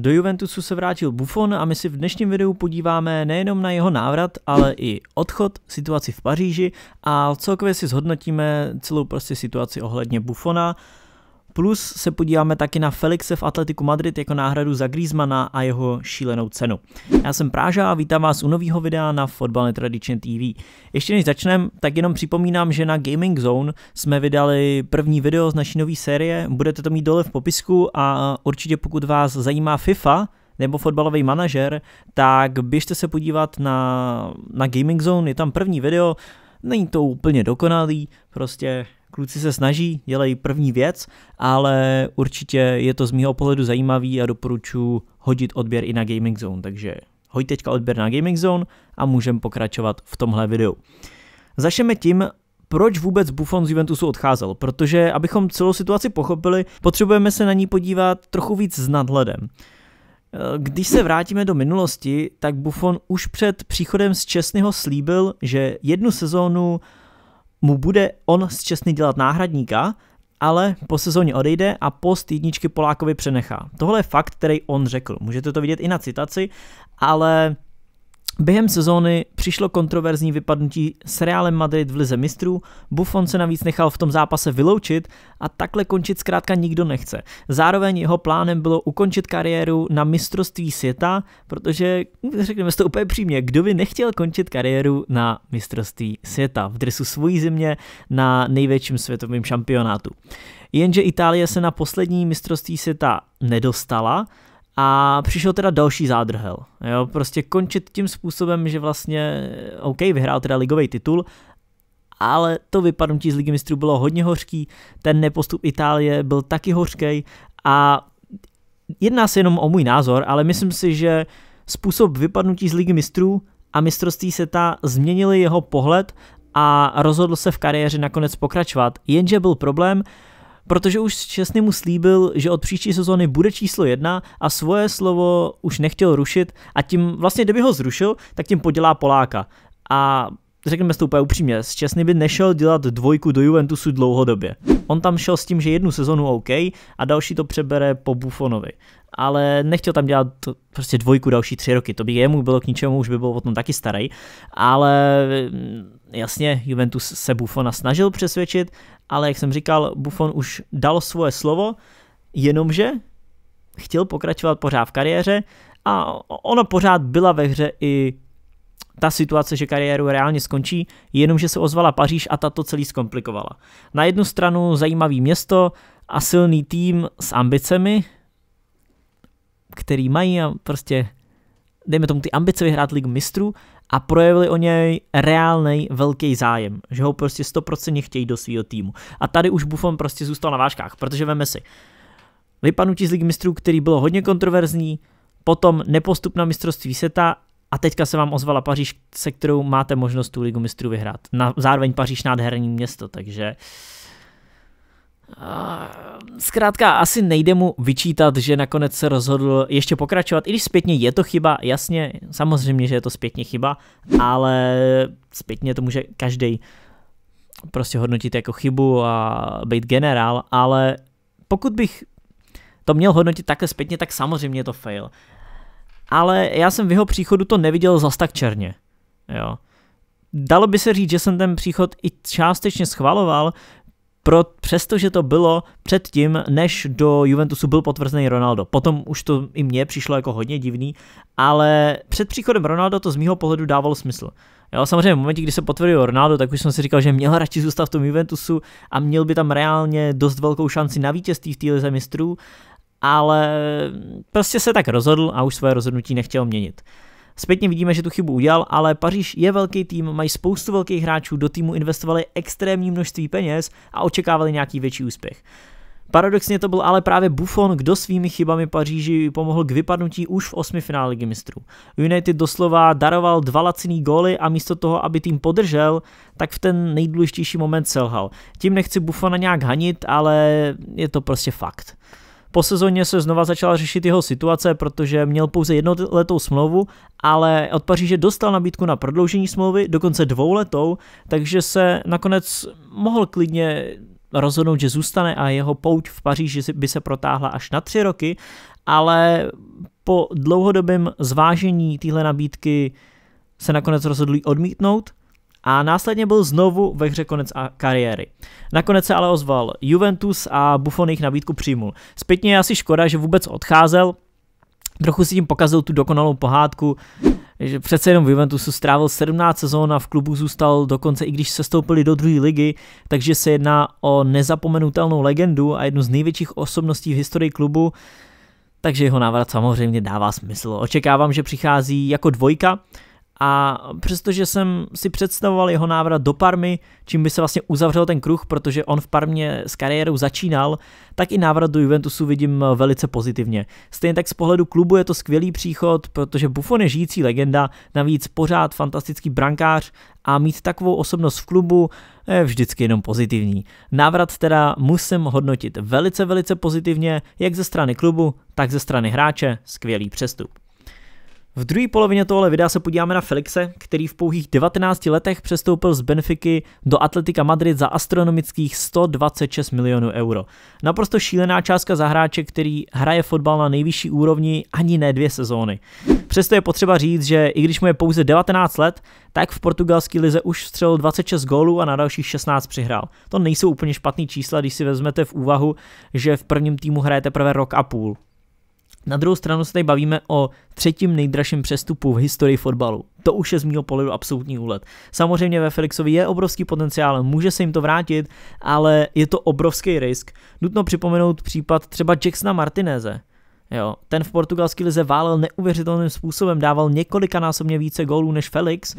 Do Juventusu se vrátil Buffon a my si v dnešním videu podíváme nejenom na jeho návrat, ale i odchod, situaci v Paříži a celkově si zhodnotíme celou prostě situaci ohledně Buffona, Plus se podíváme taky na Felixe v Atletiku Madrid jako náhradu za Griezmana a jeho šílenou cenu. Já jsem Práža a vítám vás u nového videa na Fotbal Netradičně TV. Ještě než začneme, tak jenom připomínám, že na Gaming Zone jsme vydali první video z naší nové série, budete to mít dole v popisku a určitě pokud vás zajímá FIFA, nebo fotbalový manažer, tak běžte se podívat na, na Gaming Zone, je tam první video, není to úplně dokonalý, prostě Kluci se snaží, dělají první věc, ale určitě je to z mého pohledu zajímavý a doporučuji hodit odběr i na Gaming Zone, takže hoď teďka odběr na Gaming Zone a můžeme pokračovat v tomhle videu. Začneme tím, proč vůbec Buffon z Juventusu odcházel, protože abychom celou situaci pochopili, potřebujeme se na ní podívat trochu víc s nadhledem. Eh, když se vrátíme do minulosti, tak Buffon už před příchodem z Česnyho slíbil, že jednu sezónu mu bude on z Česny dělat náhradníka, ale po sezóně odejde a post jedničky Polákovi přenechá. Tohle je fakt, který on řekl. Můžete to vidět i na citaci, ale Během sezóny přišlo kontroverzní vypadnutí s Realem Madrid v Lize mistrů, Buffon se navíc nechal v tom zápase vyloučit a takhle končit zkrátka nikdo nechce. Zároveň jeho plánem bylo ukončit kariéru na mistrovství světa, protože, řekneme to úplně přímě, kdo by nechtěl končit kariéru na mistrovství světa v dresu svojí země na největším světovém šampionátu. Jenže Itálie se na poslední mistrovství světa nedostala, a přišel teda další zádrhel. Jo? Prostě končit tím způsobem, že vlastně, OK, vyhrál teda ligový titul, ale to vypadnutí z Ligy mistrů bylo hodně hořký, ten nepostup Itálie byl taky hořký a jedná se jenom o můj názor, ale myslím si, že způsob vypadnutí z Ligy mistrů a mistrovství ta změnili jeho pohled a rozhodl se v kariéře nakonec pokračovat. Jenže byl problém, protože už čestně mu slíbil, že od příští sezóny bude číslo jedna a svoje slovo už nechtěl rušit a tím vlastně, kdyby ho zrušil, tak tím podělá Poláka. A řekněme to úplně upřímně, z Česny by nešel dělat dvojku do Juventusu dlouhodobě. On tam šel s tím, že jednu sezonu OK a další to přebere po Buffonovi. Ale nechtěl tam dělat prostě dvojku další tři roky, to by jemu bylo k ničemu, už by byl o tom taky starý. Ale mm, jasně, Juventus se Buffona snažil přesvědčit, ale jak jsem říkal, Buffon už dal svoje slovo, jenomže chtěl pokračovat pořád v kariéře a ono pořád byla ve hře i ta situace, že kariéru reálně skončí, jenomže se ozvala Paříž a ta to celý zkomplikovala. Na jednu stranu zajímavý město a silný tým s ambicemi, který mají a prostě, dejme tomu, ty ambice vyhrát ligu mistrů a projevili o něj reálný velký zájem, že ho prostě 100% chtějí do svého týmu. A tady už Buffon prostě zůstal na váškách, protože veme si, vypanutí z ligy mistrů, který bylo hodně kontroverzní, potom nepostup na mistrovství světa a teďka se vám ozvala Paříž, se kterou máte možnost tu ligu mistrů vyhrát. Na, zároveň Paříž nádherný město, takže eh, Zkrátka, asi nejde mu vyčítat, že nakonec se rozhodl ještě pokračovat, i když zpětně je to chyba, jasně, samozřejmě, že je to zpětně chyba, ale zpětně to může každý prostě hodnotit jako chybu a být generál, ale pokud bych to měl hodnotit takhle zpětně, tak samozřejmě je to fail ale já jsem v jeho příchodu to neviděl zas tak černě. Jo. Dalo by se říct, že jsem ten příchod i částečně schvaloval, pro, přestože to bylo předtím, než do Juventusu byl potvrzený Ronaldo. Potom už to i mně přišlo jako hodně divný, ale před příchodem Ronaldo to z mýho pohledu dávalo smysl. Jo, samozřejmě v momentě, kdy se potvrdil Ronaldo, tak už jsem si říkal, že měl radši zůstat v tom Juventusu a měl by tam reálně dost velkou šanci na vítězství v týle lize mistrů, ale prostě se tak rozhodl a už svoje rozhodnutí nechtěl měnit. Zpětně vidíme, že tu chybu udělal, ale Paříž je velký tým, mají spoustu velkých hráčů, do týmu investovali extrémní množství peněz a očekávali nějaký větší úspěch. Paradoxně to byl ale právě Buffon, kdo svými chybami Paříži pomohl k vypadnutí už v osmi finále ligy mistrů. United doslova daroval dva laciný góly a místo toho, aby tým podržel, tak v ten nejdůležitější moment selhal. Tím nechci Buffona nějak hanit, ale je to prostě fakt. Po sezóně se znova začala řešit jeho situace, protože měl pouze jednoletou smlouvu, ale od Paříže dostal nabídku na prodloužení smlouvy, dokonce dvouletou, takže se nakonec mohl klidně rozhodnout, že zůstane a jeho pouť v Paříži by se protáhla až na tři roky, ale po dlouhodobém zvážení téhle nabídky se nakonec rozhodli odmítnout a následně byl znovu ve hře konec a kariéry. Nakonec se ale ozval Juventus a Buffon jich nabídku přijmul. Zpětně je asi škoda, že vůbec odcházel, trochu si tím pokazil tu dokonalou pohádku, že přece jenom v Juventusu strávil 17 sezón a v klubu zůstal dokonce i když se stoupili do druhé ligy, takže se jedná o nezapomenutelnou legendu a jednu z největších osobností v historii klubu, takže jeho návrat samozřejmě dává smysl. Očekávám, že přichází jako dvojka, a přestože jsem si představoval jeho návrat do Parmy, čím by se vlastně uzavřel ten kruh, protože on v Parmě s kariérou začínal, tak i návrat do Juventusu vidím velice pozitivně. Stejně tak z pohledu klubu je to skvělý příchod, protože Buffon je žijící legenda, navíc pořád fantastický brankář a mít takovou osobnost v klubu je vždycky jenom pozitivní. Návrat teda musím hodnotit velice, velice pozitivně, jak ze strany klubu, tak ze strany hráče, skvělý přestup. V druhé polovině tohle videa se podíváme na Felixe, který v pouhých 19 letech přestoupil z Benfiky do Atletika Madrid za astronomických 126 milionů euro. Naprosto šílená částka za hráče, který hraje fotbal na nejvyšší úrovni ani ne dvě sezóny. Přesto je potřeba říct, že i když mu je pouze 19 let, tak v portugalské lize už vstřelil 26 gólů a na dalších 16 přihrál. To nejsou úplně špatný čísla, když si vezmete v úvahu, že v prvním týmu hraje teprve rok a půl. Na druhou stranu se tady bavíme o třetím nejdražším přestupu v historii fotbalu. To už je z mého pohledu absolutní úlet. Samozřejmě ve Felixovi je obrovský potenciál, může se jim to vrátit, ale je to obrovský risk. Nutno připomenout případ třeba Jacksona Martineze. Jo, ten v portugalské lize válel neuvěřitelným způsobem, dával několikanásobně více gólů než Felix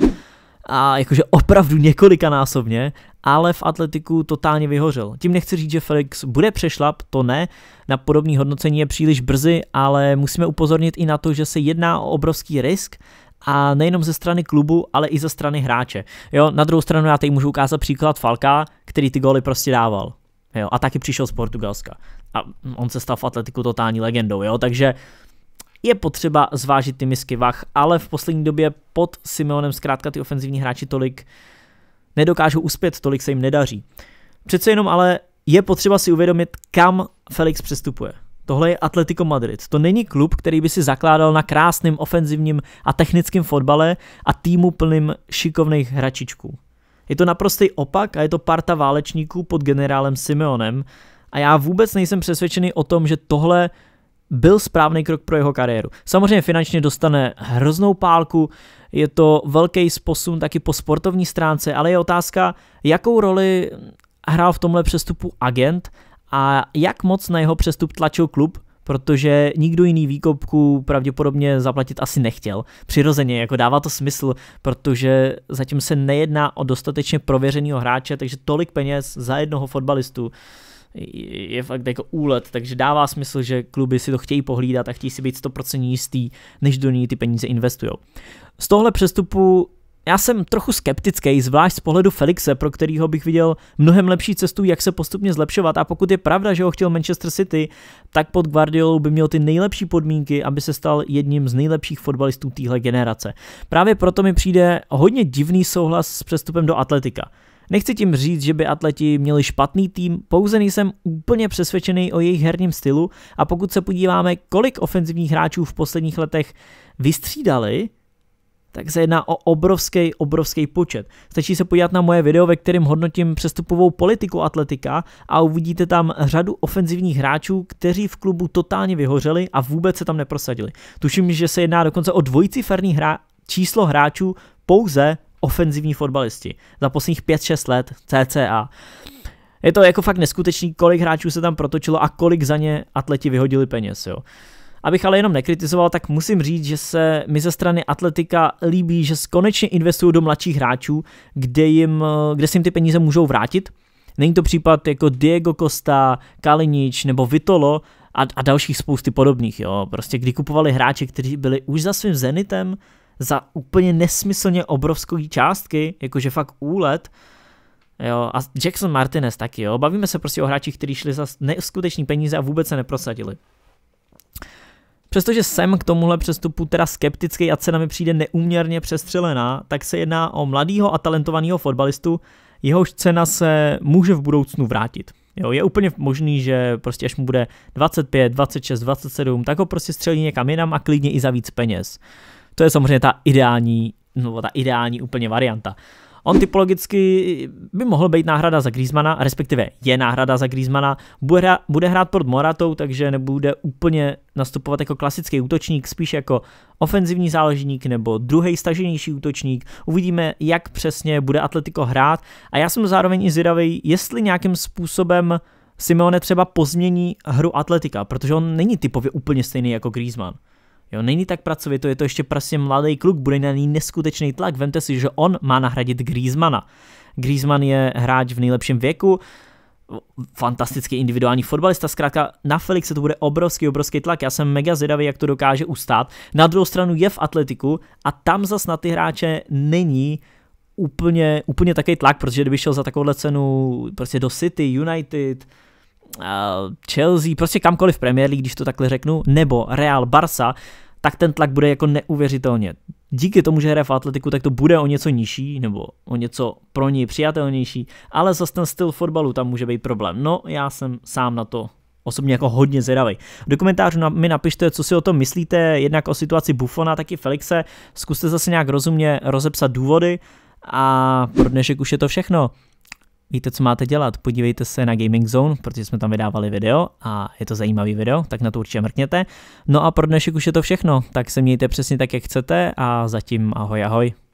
a jakože opravdu několikanásobně, ale v atletiku totálně vyhořel. Tím nechci říct, že Felix bude přešlap, to ne, na podobné hodnocení je příliš brzy, ale musíme upozornit i na to, že se jedná o obrovský risk a nejenom ze strany klubu, ale i ze strany hráče. Jo, na druhou stranu já teď můžu ukázat příklad Falka, který ty góly prostě dával. Jo, a taky přišel z Portugalska. A on se stal v atletiku totální legendou, jo, takže je potřeba zvážit ty misky vach, ale v poslední době pod Simeonem zkrátka ty ofenzivní hráči tolik nedokážou uspět, tolik se jim nedaří. Přece jenom ale je potřeba si uvědomit, kam Felix přestupuje. Tohle je Atletico Madrid. To není klub, který by si zakládal na krásném ofenzivním a technickém fotbale a týmu plným šikovných hračičků. Je to naprostý opak a je to parta válečníků pod generálem Simeonem a já vůbec nejsem přesvědčený o tom, že tohle byl správný krok pro jeho kariéru. Samozřejmě finančně dostane hroznou pálku, je to velký posun taky po sportovní stránce, ale je otázka, jakou roli hrál v tomhle přestupu agent a jak moc na jeho přestup tlačil klub, protože nikdo jiný výkopku pravděpodobně zaplatit asi nechtěl. Přirozeně, jako dává to smysl, protože zatím se nejedná o dostatečně prověřeného hráče, takže tolik peněz za jednoho fotbalistu je fakt jako úlet, takže dává smysl, že kluby si to chtějí pohlídat a chtějí si být 100% jistý, než do ní ty peníze investují. Z tohle přestupu já jsem trochu skeptický, zvlášť z pohledu Felixe, pro kterého bych viděl mnohem lepší cestu, jak se postupně zlepšovat. A pokud je pravda, že ho chtěl Manchester City, tak pod Guardiolou by měl ty nejlepší podmínky, aby se stal jedním z nejlepších fotbalistů téhle generace. Právě proto mi přijde hodně divný souhlas s přestupem do Atletika. Nechci tím říct, že by atleti měli špatný tým, pouze nejsem úplně přesvědčený o jejich herním stylu a pokud se podíváme, kolik ofenzivních hráčů v posledních letech vystřídali, tak se jedná o obrovský, obrovský počet. Stačí se podívat na moje video, ve kterém hodnotím přestupovou politiku atletika a uvidíte tam řadu ofenzivních hráčů, kteří v klubu totálně vyhořeli a vůbec se tam neprosadili. Tuším, že se jedná dokonce o dvojciferný hra, číslo hráčů pouze ofenzivní fotbalisti za posledních 5-6 let CCA. Je to jako fakt neskutečný, kolik hráčů se tam protočilo a kolik za ně atleti vyhodili peněz. Jo. Abych ale jenom nekritizoval, tak musím říct, že se mi ze strany Atletika líbí, že konečně investují do mladších hráčů, kde, jim, kde si jim ty peníze můžou vrátit. Není to případ jako Diego Costa, Kalinič nebo Vitolo a, a dalších spousty podobných. Jo. Prostě kdy kupovali hráče, kteří byli už za svým Zenitem, za úplně nesmyslně obrovské částky, jakože fakt úlet, Jo, a Jackson Martinez taky, jo. Bavíme se prostě o hráčích, kteří šli za neskutečný peníze a vůbec se neprosadili. Přestože jsem k tomuhle přestupu teda skeptický a cena mi přijde neuměrně přestřelená, tak se jedná o mladýho a talentovaného fotbalistu, jehož cena se může v budoucnu vrátit. Jo, je úplně možný, že prostě až mu bude 25, 26, 27, tak ho prostě střelí někam jinam a klidně i za víc peněz. To je samozřejmě ta ideální, no, ta ideální úplně varianta. On typologicky by mohl být náhrada za Griezmana, respektive je náhrada za Griezmana, bude, hrát, bude hrát pod Moratou, takže nebude úplně nastupovat jako klasický útočník, spíš jako ofenzivní záložník nebo druhý staženější útočník. Uvidíme, jak přesně bude Atletico hrát a já jsem zároveň i zvědavý, jestli nějakým způsobem Simeone třeba pozmění hru Atletika, protože on není typově úplně stejný jako Griezmann. Jo, není tak to je to ještě prostě mladý kluk, bude na ní neskutečný tlak. Vemte si, že on má nahradit Griezmana. Griezmann je hráč v nejlepším věku, fantastický individuální fotbalista, zkrátka na Felixe to bude obrovský, obrovský tlak, já jsem mega zvědavý, jak to dokáže ustát. Na druhou stranu je v atletiku a tam zas na ty hráče není úplně, úplně takový tlak, protože kdyby šel za takovouhle cenu prostě do City, United, Eh, Chelsea, prostě kamkoliv v Premier League, když to takhle řeknu, nebo Real, Barca, tak ten tlak bude jako neuvěřitelně. Díky tomu, že hraje v atletiku, tak to bude o něco nižší, nebo o něco pro něj přijatelnější, ale zase ten styl fotbalu tam může být problém. No, já jsem sám na to osobně jako hodně zvědavý. Do komentářů mi napište, co si o tom myslíte, jednak o situaci Buffona, tak i Felixe. Zkuste zase nějak rozumně rozepsat důvody a pro dnešek už je to všechno. Víte, co máte dělat? Podívejte se na Gaming Zone, protože jsme tam vydávali video a je to zajímavý video, tak na to určitě mrkněte. No a pro dnešek už je to všechno, tak se mějte přesně tak, jak chcete a zatím ahoj ahoj.